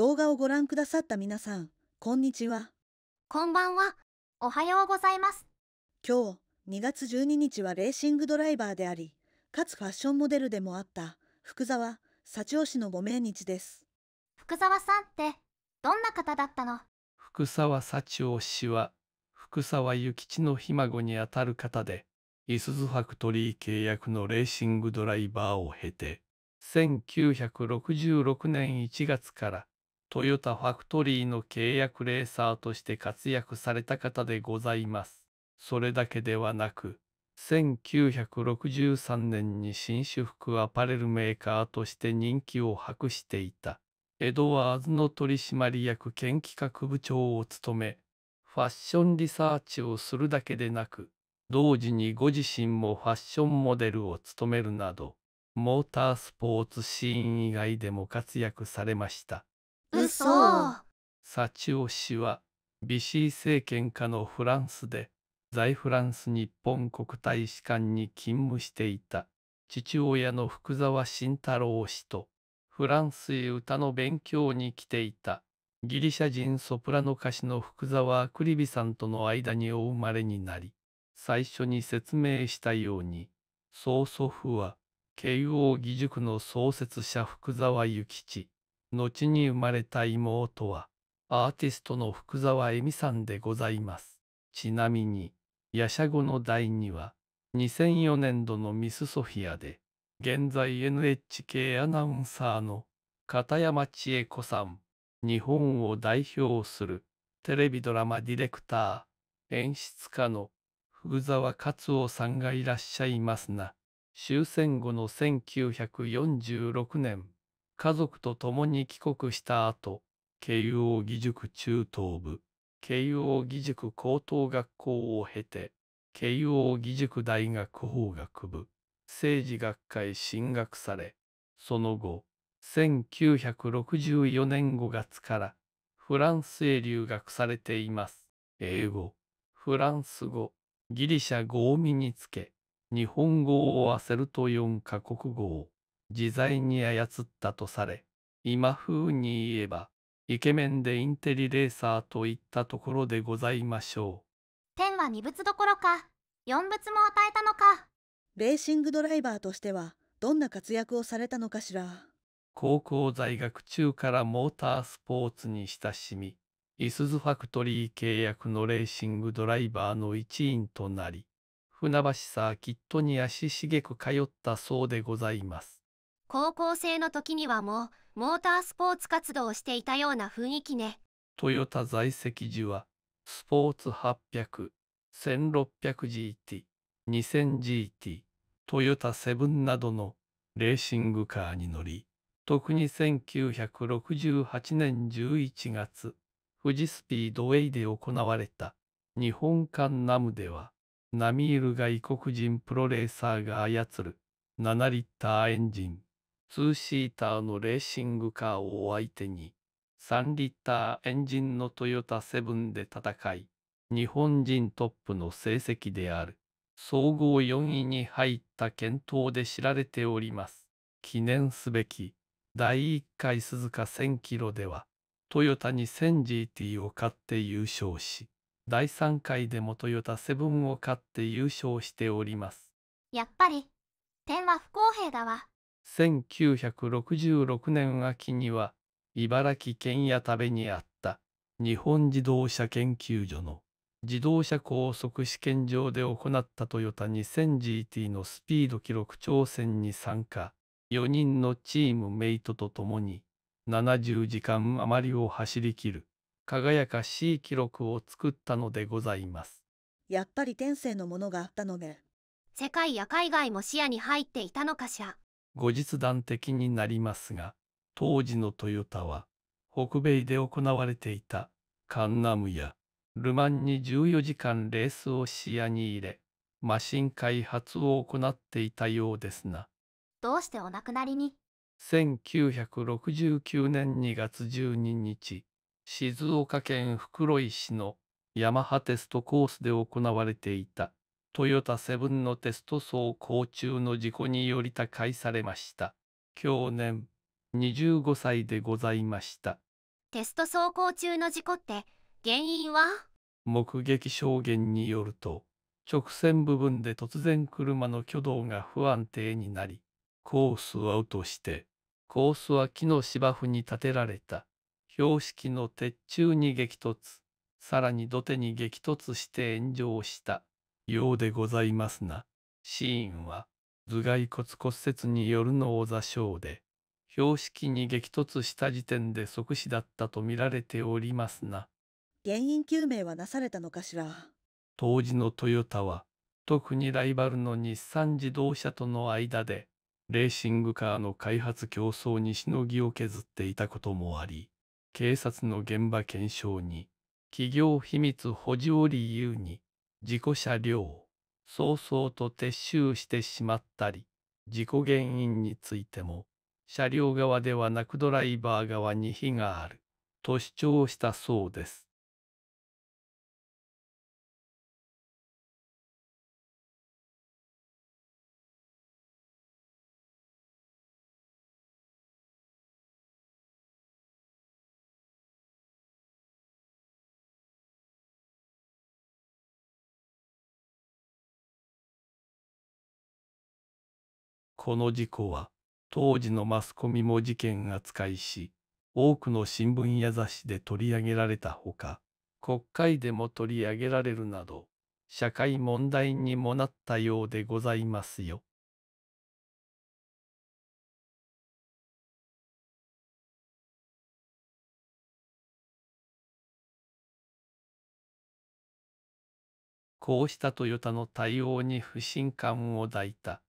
動画をご覧くださった皆さん、こんにちは。こんばんは。おはようございます。今日、2月12日はレーシングドライバーであり、かつファッションモデルでもあった、福沢、幸男氏のご命日です。福沢さんって、どんな方だったの福沢幸男氏は、福沢諭吉のひ孫にあたる方で、いすゞファクトリー契約のレーシングドライバーを経て、1966年1月からトヨタファクトリーの契約レーサーとして活躍された方でございます。それだけではなく、1963年に新士服アパレルメーカーとして人気を博していた、エドワーズの取締役兼企画部長を務め、ファッションリサーチをするだけでなく、同時にご自身もファッションモデルを務めるなど、モータースポーツシーン以外でも活躍されました。嘘サチオ氏は、ビシー政権下のフランスで、在フランス日本国大使館に勤務していた、父親の福沢慎太郎氏と、フランスへ歌の勉強に来ていた、ギリシャ人ソプラノ歌手の福沢クリビさんとの間にお生まれになり、最初に説明したように、曽祖父は、慶応義塾の創設者福沢諭吉、後に生まれた妹は、アーティストの福沢恵美さんでございます。ちなみに、ヤシャゴの第には、2004年度のミスソフィアで、現在 NHK アナウンサーの片山千恵子さん、日本を代表するテレビドラマディレクター、演出家の福沢勝夫さんがいらっしゃいますな。終戦後の1946年、家族と共に帰国した後、慶応義塾中等部、慶応義塾高等学校を経て、慶応義塾大学法学部、政治学会進学され、その後、1964年5月からフランスへ留学されています。英語、フランス語、ギリシャ語を身につけ、日本語を合わせると4カ国語を自在に操ったとされ、今風に言えば、イケメンでインテリレーサーといったところでございましょう。天は二物どころか、四物も与えたのか。レーシングドライバーとしては、どんな活躍をされたのかしら。高校在学中からモータースポーツに親しみ、イスズファクトリー契約のレーシングドライバーの一員となり、船橋サーキットに足しげく通ったそうでございます。高校生の時にはもうモータースポーツ活動をしていたような雰囲気ね。トヨタ在籍時はスポーツ800、1600GT、2000GT、トヨタセブンなどのレーシングカーに乗り、特に1968年11月、富士スピードウェイで行われた日本艦ナムでは、ナミール異国人プロレーサーが操る7リッターエンジン2シーターのレーシングカーを相手に、3リッターエンジンのトヨタセブンで戦い、日本人トップの成績である。総合4位に入った検討で知られております。記念すべき第1回鈴鹿1000キロでは、トヨタ1 0 0 0 g t を勝って優勝し、第3回でもトヨタセブンを勝って優勝しております。やっぱり、点は不公平だわ。1966年秋には茨城県矢田部にあった日本自動車研究所の自動車高速試験場で行ったトヨタ 2000GT のスピード記録挑戦に参加4人のチームメイトと共に70時間余りを走りきる輝かしい記録を作ったのでございますやっぱり天性のものがあったのね世界や海外も視野に入っていたのかしら後日談的になりますが、当時のトヨタは、北米で行われていたカンナムやルマンに14時間レースを視野に入れ、マシン開発を行っていたようですな。どうしてお亡くなりに1969年2月12日、静岡県袋井市のヤマハテストコースで行われていたトヨタセブンのテスト走行中の事故により他界されました。去年、25歳でございました。テスト走行中の事故って原因は目撃証言によると、直線部分で突然車の挙動が不安定になり、コースは落として、コースは木の芝生に建てられた、標識の鉄柱に激突、さらに土手に激突して炎上した。ようでございますな。死因は頭蓋骨骨折によるのを座礁で、標識に激突した時点で即死だったとみられておりますな。原因究明はなされたのかしら。当時のトヨタは、特にライバルの日産自動車との間で、レーシングカーの開発競争にしのぎを削っていたこともあり、警察の現場検証に、企業秘密保持を理由に、事故車両を早々と撤収してしまったり、事故原因についても、車両側ではなくドライバー側に非がある、と主張したそうです。この事故は、当時のマスコミも事件扱いし、多くの新聞や雑誌で取り上げられたほか、国会でも取り上げられるなど、社会問題にもなったようでございますよ。こうしたトヨタの対応に不信感を抱いた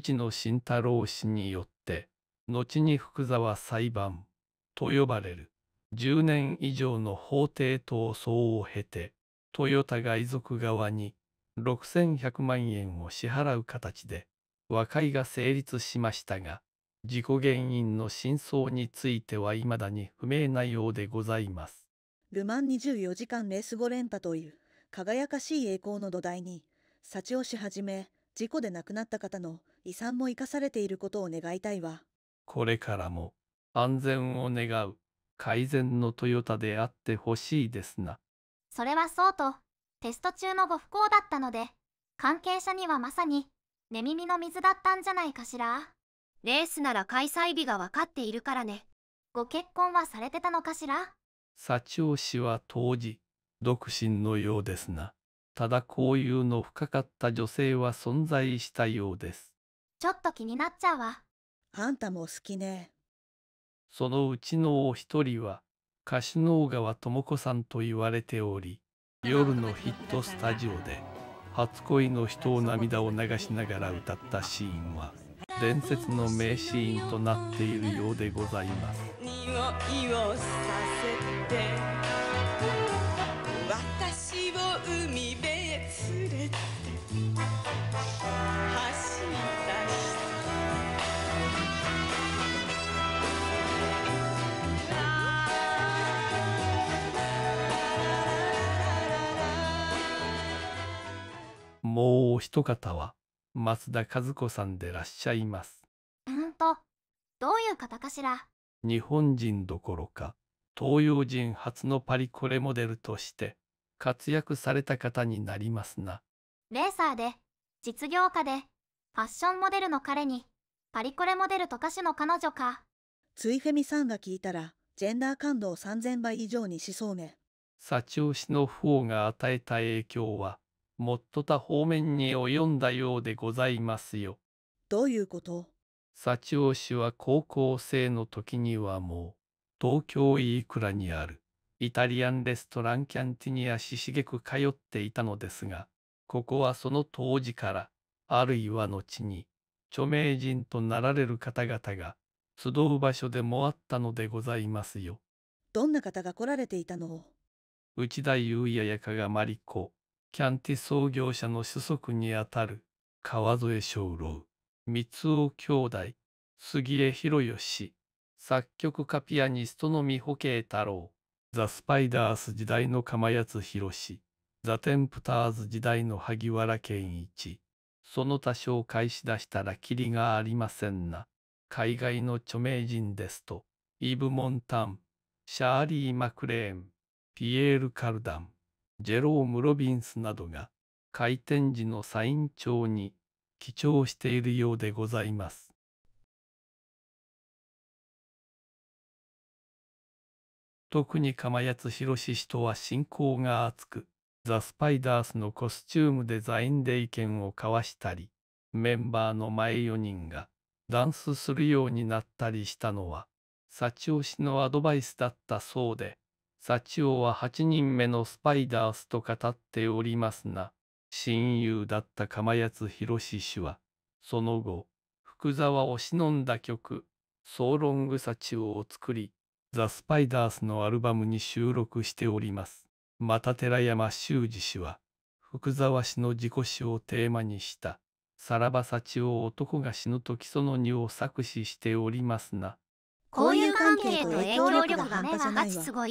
父の慎太郎氏によって、後に福沢裁判と呼ばれる10年以上の法廷闘争を経て、トヨタが遺族側に6100万円を支払う形で和解が成立しましたが、事故原因の真相については未だに不明なようでございます。ルマン24時間レース5連覇という輝かしい栄光の土台に、幸をし始め、事故で亡くなった方の遺産も生かされていることを願いたいわ。これからも安全を願う改善のトヨタであってほしいですな。それはそうと、テスト中のご不幸だったので、関係者にはまさに、寝耳の水だったんじゃないかしら。レースなら開催日がわかっているからね。ご結婚はされてたのかしら社長氏は当時、独身のようですな。ただこういうの深かった女性は存在したようです。ちょっと気になっちゃうわ。あんたも好きね。そのうちのお一人は、歌手の小川智子さんと言われており、夜のヒットスタジオで、初恋の人を涙を流しながら歌ったシーンは、伝説の名シーンとなっているようでございます。方は増田和子さんでらっしゃいますうんとどういう方かしら日本人どころか東洋人初のパリコレモデルとして活躍された方になりますなレーサーで実業家でファッションモデルの彼にパリコレモデルと歌手の彼女かついフェミさんが聞いたらジェンダー感度を3000倍以上にしそうね幸押しの方が与えた影響はもっとた方面に及んだようでございますよ。どういうこと幸男氏は高校生の時にはもう、東京飯倉にある、イタリアンレストランキャンティニアししげく通っていたのですが、ここはその当時から、あるいは後に、著名人となられる方々が、集う場所でもあったのでございますよ。どんな方が来られていたの内田裕也や加がまり子、キャンティ創業者の子息にあたる川添正郎、三尾兄弟、杉江博義、作曲家ピアニストの美保慶太郎、ザ・スパイダース時代の釜安博ザ・テンプターズ時代の萩原健一、その他紹介しだしたらキリがありませんな。海外の著名人ですと、イブ・モンタン、シャーリー・マクレーン、ピエール・カルダン、ジェローム・ロビンスなどが開店時のサイン帳に記帳しているようでございます。特に釜谷弘氏とは親交が厚く、ザ・スパイダースのコスチュームでザインで意見を交わしたり、メンバーの前4人がダンスするようになったりしたのは、チオしのアドバイスだったそうで、サチオは8人目のスパイダースと語っておりますな。親友だった釜谷博氏は、その後、福沢を忍んだ曲、ソーロングサチオを作り、ザ・スパイダースのアルバムに収録しております。また寺山修司氏は、福沢氏の自己死をテーマにした、さらば幸を男が死ぬ時その2を作詞しておりますな。こういう関係と影響力が半端じゃないわ。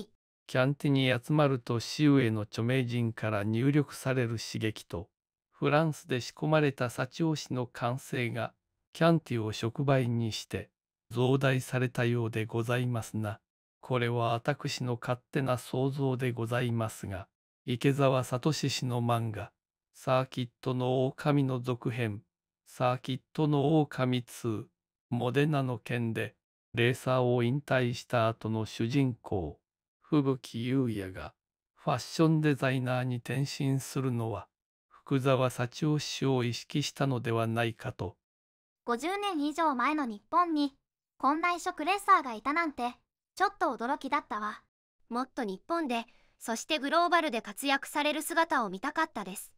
キャンティに集まるとシウの著名人から入力される刺激と、フランスで仕込まれた幸長氏の歓声が、キャンティを触媒にして、増大されたようでございますな。これは私の勝手な想像でございますが、池澤聡氏の漫画、サーキットの狼の続編、サーキットの狼2、モデナの件で、レーサーを引退した後の主人公、吹雪優也がファッションデザイナーに転身するのは福沢幸夫氏を意識したのではないかと50年以上前の日本にこんな移植レーサーがいたなんてちょっと驚きだったわもっと日本でそしてグローバルで活躍される姿を見たかったです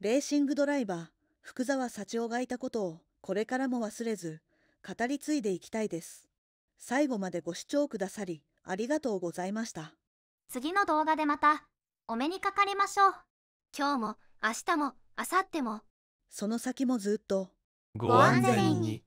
レーシングドライバー福沢幸夫がいたことをこれからも忘れず語り継いでいきたいです最後までご視聴くださりありがとうございました次の動画でまたお目にかかりましょう今日も明日も明後日もその先もずっとご安全に。